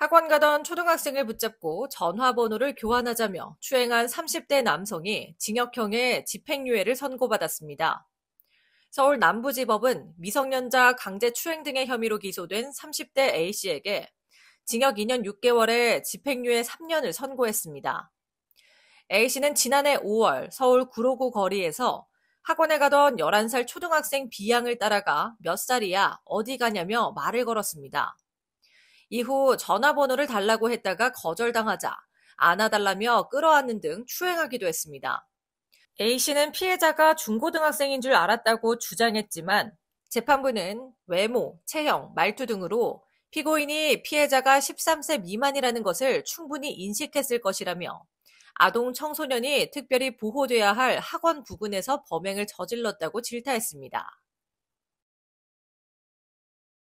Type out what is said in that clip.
학원 가던 초등학생을 붙잡고 전화번호를 교환하자며 추행한 30대 남성이 징역형의 집행유예를 선고받았습니다. 서울 남부지법은 미성년자 강제 추행 등의 혐의로 기소된 30대 A씨에게 징역 2년 6개월에 집행유예 3년을 선고했습니다. A씨는 지난해 5월 서울 구로구 거리에서 학원에 가던 11살 초등학생 B양을 따라가 몇 살이야, 어디 가냐며 말을 걸었습니다. 이후 전화번호를 달라고 했다가 거절당하자 안아달라며 끌어안는 등 추행하기도 했습니다. A씨는 피해자가 중고등학생인 줄 알았다고 주장했지만 재판부는 외모, 체형, 말투 등으로 피고인이 피해자가 13세 미만이라는 것을 충분히 인식했을 것이라며 아동 청소년이 특별히 보호돼야 할 학원 부근에서 범행을 저질렀다고 질타했습니다.